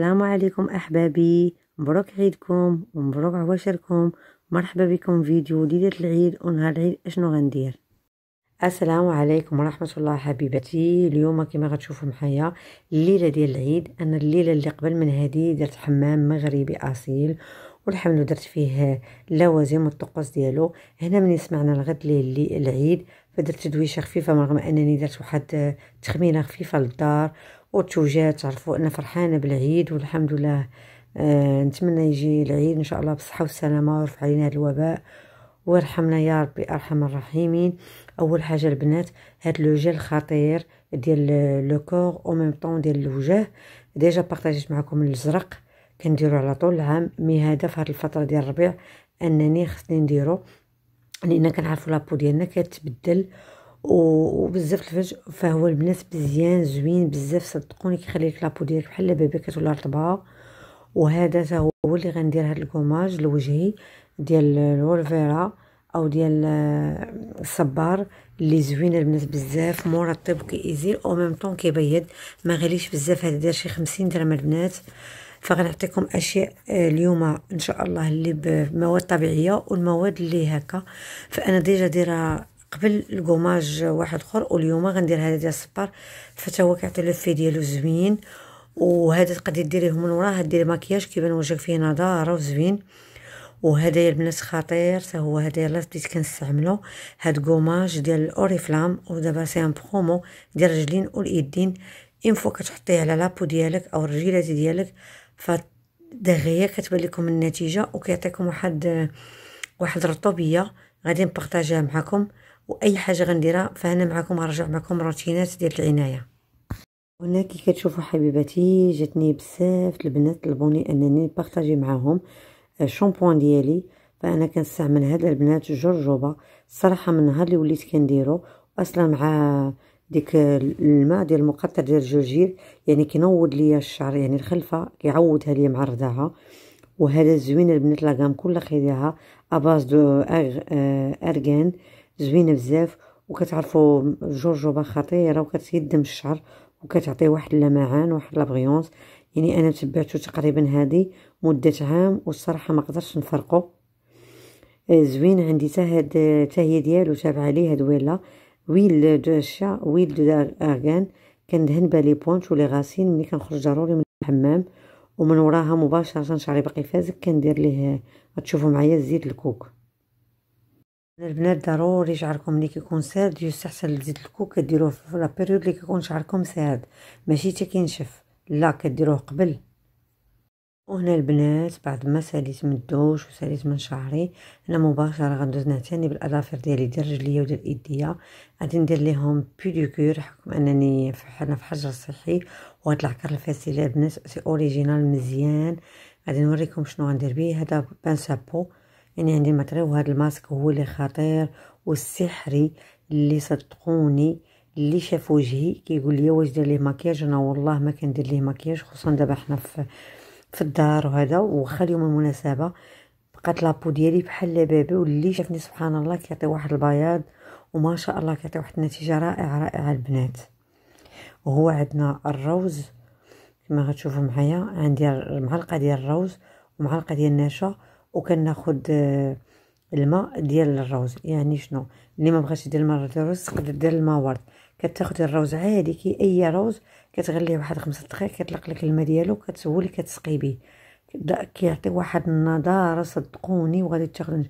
السلام عليكم أحبابي مبروك عيدكم ومبروك عواشركم مرحبا بكم فيديو ليلة العيد ونهار العيد اشنو غندير السلام عليكم ورحمة الله حبيبتي اليوم كما غتشوفوا معايا الليلة ديال العيد أنا الليلة اللي قبل من هذه درت حمام مغربي أصيل والحمل درت فيه اللوازم والطقوس ديالو هنا من سمعنا الغد اللي العيد فدرت تدويشه خفيفه رغم انني درت واحد تخمينه خفيفه للدار والتوجيه تعرفوا انا فرحانه بالعيد والحمد لله آه نتمنى يجي العيد ان شاء الله بالصحه والسلامه ويرفع علينا هذا الوباء ويرحمنا يا ربي ارحم الراحمين اول حاجه البنات هاد لو جيل خطير ديال لو كور او ميم طون ديال الوجه ديجا بارطاجيت معكم الزرق كنديرو على طول العام مي هذا في هاد الفتره ديال الربيع انني خصني نديرو لان كنعرفوا لابو ديالنا كتبدل وبزاف الفج فهو البنات مزيان زوين بزاف صدقوني كيخلي لك لابو ديالك بحال لبابيكات كتولى رطبه وهذا تا هو اللي غندير هذا الكوماج لوجهي ديال الولفيرا او ديال آه، الصبار اللي زوين البنات بزاف مرطب كيزيل او ميم طون كيبيض ما غاليش بزاف هذا داير شي 50 درهم البنات فغنعطيكم اشياء آه، اليوم ان شاء الله اللي بمواد طبيعيه والمواد اللي هكا فانا ديجا دايره قبل الكوماج واحد اخر واليوم غندير هذا ديال الصبار فتا هو كيعطي لو في ديالو زوين وهذا تقدري ديريه من وراه ديري ماكياج كيبان وجهك فيه نضاره وزوين يا البنات خطير حتى هو هدايا يلاه بديت كنستعملو هاد كوماج ديال الاوريفلام ودابا سي ان برومو ديال الرجلين واليدين ان فوا كتحطيه على لابو ديالك او الرجيلات ديالك ف دغيا كتبان لكم النتيجه وكيعطيكم واحد واحد الرطوبيه غادي نبارطاجيها معكم واي حاجه غنديرها فانا معكم غنرجع معكم روتينات ديال العنايه هنا كي كتشوفوا حبيباتي جاتني بزاف البنات طلبوني انني بارطاجي معاهم الشامبوان آه، ديالي فانا كنستعمل هاد البنات جرجوبه الصراحه من نهار اللي وليت كنديرو اصلا مع ديك الماء ديال المقطر ديال الجرجير يعني كينوض ليا الشعر يعني الخلفه كيعوضها ليا مع الرضاعه وهذا زوين البنات لاغام كلها خديها اباز دو ارغان زوينه بزاف وكتعرفوا جورجوبا خطيره وكتيدم الشعر وكتعطي واحد اللمعان واحد لابغيونس يعني انا تبعته تقريبا هذه مده عام والصراحه ما قدرتش نفرقه آه، زوين عندي حتى هاد هي ديالو تابعه ليه هاد ويلا ويل دو شا ويل دو ارغان كندهن بالي بونت ولي غاسين ملي كنخرج ضروري من الحمام ومن وراها مباشره شعري باقي فازك كندير ليه تشوفوا معايا زيت الكوك البنات ضروري شعركم اللي كيكون ساد يستحسن زيت الكو كديروه في لا بيريود اللي كيكون شعركم ساد ماشي حتى كينشف لا كديروه قبل وهنا البنات بعد ما ساليت من الدوش وساليت من شعري انا مباشره غندوز نعتني بالاظافر ديالي ديال رجليا وديال ايديا غادي ندير ليهم بيديكور حكم انني حنا في حجر صحي وهاد العكر الفاسيلي البنات سي اوريجينال مزيان غادي نوريكم شنو غندير به هذا بانسابو يعني عندي ماتري وهذا الماسك هو اللي خطير والسحري اللي صدقوني اللي شاف وجهي كيقول لي واش دير ليه مكياج انا والله ما كندير ليه مكياج خصوصا دابا حنا في في الدار وهذا وخا اليوم المناسبه بقات لابو ديالي بحال لبابي واللي شافني سبحان الله كيعطي واحد البياض وما شاء الله كيعطي واحد النتيجه رائعه رائعه البنات وهو عندنا الروز كما غتشوفوا معايا عندي معلقه ديال الروز ومعلقه ديال النشا وكناخد آه، الماء ديال الروز يعني شنو اللي ما بغاش يدير الماء ديال الروز تقدر دير الماء ورد كتاخد الروز عادي كي اي روز كتغليه واحد خمسة دقائق كيطلق لك الماء ديالو كتسولي كتسقي به كيعطي واحد النضاره صدقوني وغادي تاخذ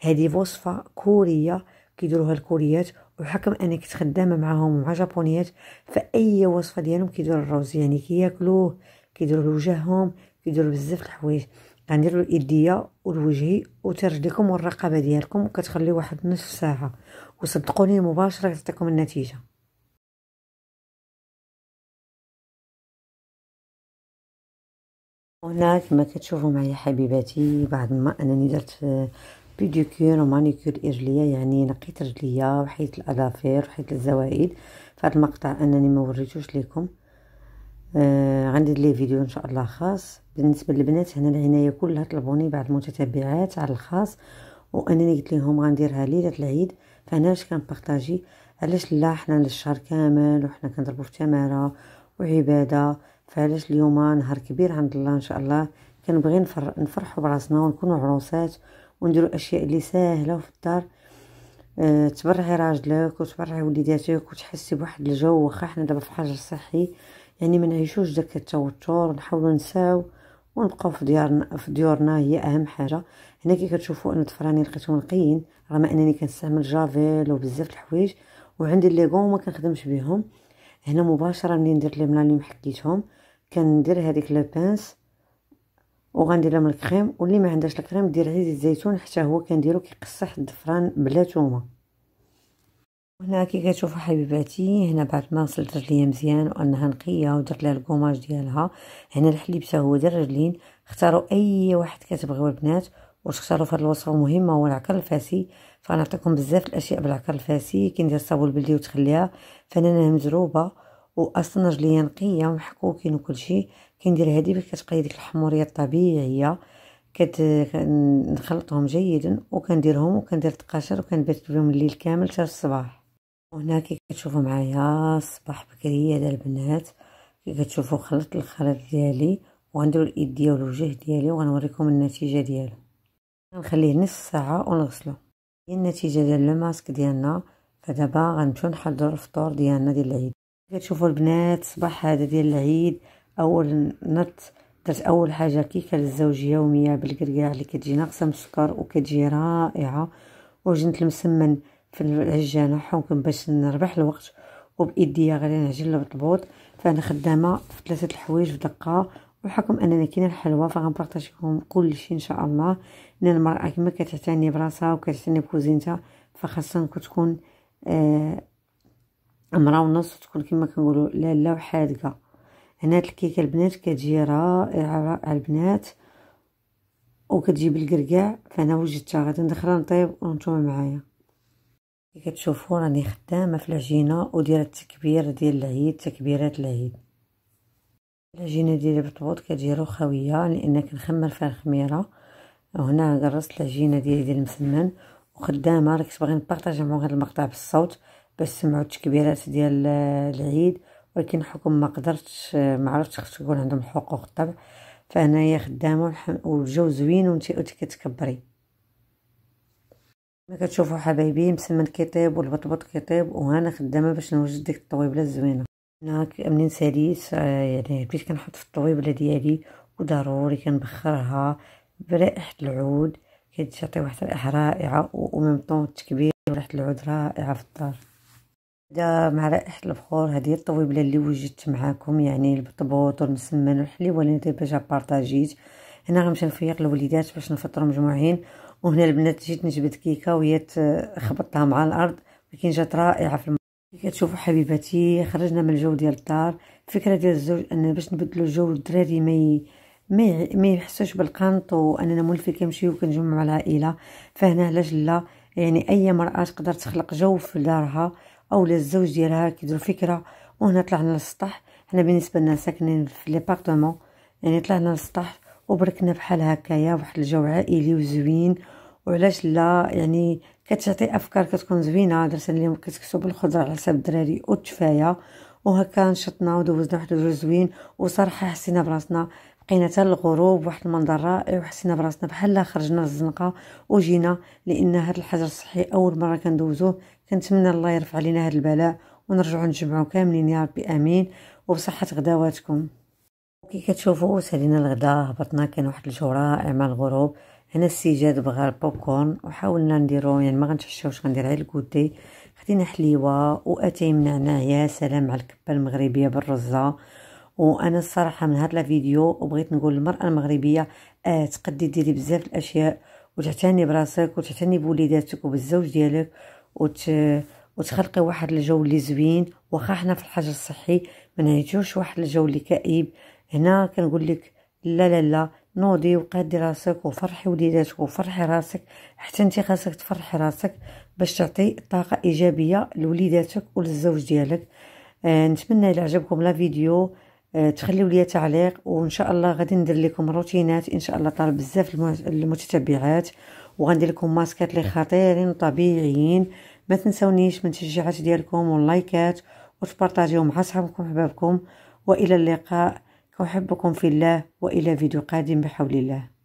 هذه وصفه كوريه كيديروها الكوريات وحكم اني كنت خدامه معاهم مع جابونيات فاي وصفه ديالهم كيديروا الروز يعني كياكلوه كيديروا لوجههم كيديروا بزاف الحوايج غنديروا الايديه والوجهي وترجليكم والرقبه ديالكم وكتخلي واحد نصف ساعه وصدقوني مباشره كتعطيكم النتيجه هنا كما كتشوفوا معايا حبيباتي بعد ما انني درت بيديكور ومانيكور رجليه يعني نقيت رجليا وحيت الاظافير وحيت الزوائد فهاد المقطع انني ما وريتوش لكم آه عندي لي فيديو ان شاء الله خاص بالنسبه للبنات هنا العنايه كلها طلبوني بعض المتتبعات على الخاص وانني قلت لهم غنديرها ليله العيد فانا اش كنبارطاجي علاش لا حنا للشهر كامل وحنا كنضربوا في تماره وعباده فعلاش اليوم نهار كبير عند الله ان شاء الله كنبغي نفر... نفرحوا براسنا ونكونوا عروسات ونديروا اشياء اللي ساهله في الدار أه تبرعي راجلك وتبرعي وليداتك وتحسي بواحد الجو واخا حنا دابا في حجر صحي يعني ما نعيشوش داك التوتر نحاولوا نساو ونبقاو في ديارنا في ديورنا هي اهم حاجه هنا كي كتشوفوا ان طفراني لقيتهم نقيين رغم انني كنستعمل جافيل وبزاف الحوايج وعندي لي غون ما كنخدمش بهم هنا مباشره ملي ندير لي ملان اللي محكيتهم كندير هذيك لو بانس وغندير لهم الكريم واللي ما عندهاش الكريم دير غير زيت الزيتون حتى هو كنديرو كيقصح الضفران بلا تومه هنا كي كتشوفوا حبيباتي هنا بعد ما غسلت رجليا مزيان وانها نقيه ودرت لها الكوماج ديالها هنا الحليب حتى هو ديال الرجلين اختاروا اي واحد كتبغيو البنات وتختاروا في هذه الوصفه مهمه هو العكر الفاسي فغنعطيكم بزاف الاشياء بالعكر الفاسي كندير الصابون البلدي وتخليها فنانه مزروبه واصلا رجليا نقيه ومحكوكين وكلشي كندير هذه باش كتبقى ديك الحموريه الطبيعيه كت نخلطهم جيدا وكنديرهم وكندير التقاشر وكنبات بهم الليل كامل حتى الصباح وهنا كي كتشوفوا معايا الصباح بكري يا البنات كي كتشوفوا خلطت الخليط ديالي وغندير الايد ديالو الوجه ديالي وغنوريكم النتيجه ديالو غنخليه نص ساعه ونغسلو هي النتيجه ديال لو ماسك ديالنا فدابا غنمشيو نحضروا الفطور ديالنا ديال العيد كتشوفوا البنات الصباح هذا ديال العيد اول نط درت اول حاجه كيكه للزوج يوميه بالكركاع اللي كتجي ناقصه من السكر وكتجي رائعه وجنت المسمن في العجانة حكم باش نربح الوقت وبإيديا غادي نعجن البطبوط فأنا خدامة في ثلاثة الحوايج في دقة وحكم اننا كاينة الحلوى فغنبارطاجيكم كلشي ان شاء الله ان المراه كما كتعتني براسها وكتعتني بكوزينتها فخاصة تكون آه امراه ونص تكون كما كنقولوا لاله وحادقه هنا الكيكه البنات كتجي رائعه رائعه البنات وكتجيب الكركاع فانا وجدتها غادي ندخلها نطيب وانتم معايا كي كتشوفوا راني خدامه في العجينه ودير التكبير ديال العيد تكبيرات العيد العجينه ديالي بالطبوط كتجي رخويه لان كنخمر فيها الخميره وهنا قرصت العجينه ديالي ديال المسمن وخدامه راه كنت باغي نبارطاجي معكم هذا المقطع بالصوت باش تسمعوا التكبيرات ديال العيد ولكن حكم ما قدرتش ما عرفتش تكون عندهم حقوق الطبع فهنايا خدامه والجو زوين وانت كتكبري كما كتشوفوا حبايبي مسمن كيطيب والبطبط كيطيب وهنا خدامه باش نوجد ديك الطويبله الزوينه هنا منين ساليت يعني بديت كنحط في الطويبله ديالي وضروري كنبخرها برائحه العود كتعطي واحد الرائحه رائعه وميم طون التكبير وريحه العود رائعه في الدار دا مع رائحه البخور هذه الطويبله اللي وجدت معاكم يعني البطبوط والمسمن والحليب اللي دابا جا بارطاجيت هنا غنمشي نفيق الوليدات باش نفطروا مجموعين وهنا البنات جيت نجبد كيكه وهي خبطتها مع الارض ولكن جات رائعه في الم... كتشوفوا حبيباتي خرجنا من الجو ديال الدار الفكره ديال الزوج ان باش نبدلوا الجو الدراري ما ي... ما ما يحسوش بالقنط واننا مولفين كنمشيو كنجمعوا مع العائله فهنا علاش لا يعني اي مراه تقدر تخلق جو في دارها او للزوج ديالها كيديروا فكره وهنا طلعنا للسطح حنا بالنسبه لنا ساكنين في لي يعني طلعنا للسطح وبركنا بحال هكايا واحد الجو عائلي وزوين وعلاش لا يعني كتعطي افكار كتكون زوينه درت اليوم كتكتب الخضره على حساب الدراري والتفايه وهكا نشطنا ودوزنا واحد الجو زوين وصراحه حسينا براسنا بقينا حتى الغروب واحد المنظر رائع وحسينا براسنا بحال خرجنا للزنقه وجينا لان هاد الحجر الصحي اول مره كندوزوه كنتمنى الله يرفع علينا هاد البلاء ونرجعوا نجمعوا كاملين يا ربي امين وبصحه غداواتكم كي كتشوفوا سالينا الغداء هبطنا كان واحد رائع مع الغروب هنا السي جاد البوب كورن وحاولنا نديرو يعني ما غنتعشاوش غندير غير الكوتي خدينا حليوه واتاي من يا سلام على الكبه المغربيه بالرزه وانا الصراحه من هاد لا فيديو وبغيت نقول للمراه المغربيه آه تقدي ديري بزاف الاشياء وتعتني براسك وتعتني بوليداتك وبالزوج ديالك وت... وتخلقي واحد الجو اللي زوين واخا حنا في الحجر الصحي ما نعيشوش واحد الجو اللي كئيب هنا كنقول لك لا لا لا نوضي وقادي راسك وفرحي وليداتك وفرحي راسك حتى انت خاصك تفرحي راسك باش تعطي طاقه ايجابيه لوليداتك وللزوج ديالك آه نتمنى الى عجبكم لا فيديو آه تخليو لي تعليق وان شاء الله غادي ندير لكم روتينات ان شاء الله طالب بزاف المتتبعات وغندير لكم ماسكات لي خطيرين وطبيعيين ما تنسونيش من التشجيعات ديالكم واللايكات وتبارطاجيو مع صحابكم وحبابكم والى اللقاء أحبكم في الله وإلى فيديو قادم بحول الله